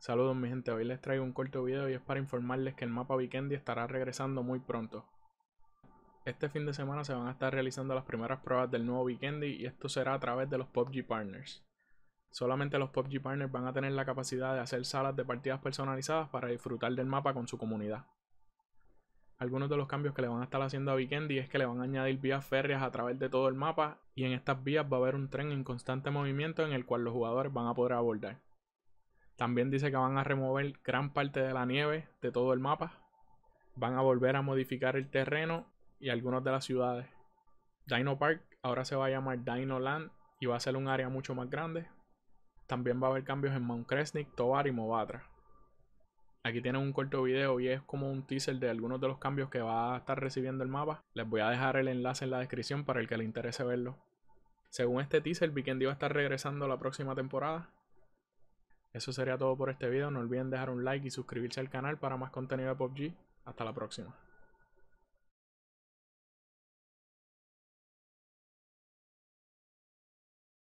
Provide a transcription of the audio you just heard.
Saludos mi gente, hoy les traigo un corto video y es para informarles que el mapa Vikendi estará regresando muy pronto. Este fin de semana se van a estar realizando las primeras pruebas del nuevo Vikendi y esto será a través de los PUBG Partners. Solamente los PUBG Partners van a tener la capacidad de hacer salas de partidas personalizadas para disfrutar del mapa con su comunidad. Algunos de los cambios que le van a estar haciendo a Vikendi es que le van a añadir vías férreas a través de todo el mapa y en estas vías va a haber un tren en constante movimiento en el cual los jugadores van a poder abordar. También dice que van a remover gran parte de la nieve de todo el mapa. Van a volver a modificar el terreno y algunas de las ciudades. Dino Park ahora se va a llamar Dino Land y va a ser un área mucho más grande. También va a haber cambios en Mount Kresnik, Tovar y Movatra. Aquí tienen un corto video y es como un teaser de algunos de los cambios que va a estar recibiendo el mapa. Les voy a dejar el enlace en la descripción para el que le interese verlo. Según este teaser, Vikendi va a estar regresando la próxima temporada eso sería todo por este video. No olviden dejar un like y suscribirse al canal para más contenido de PUBG. Hasta la próxima.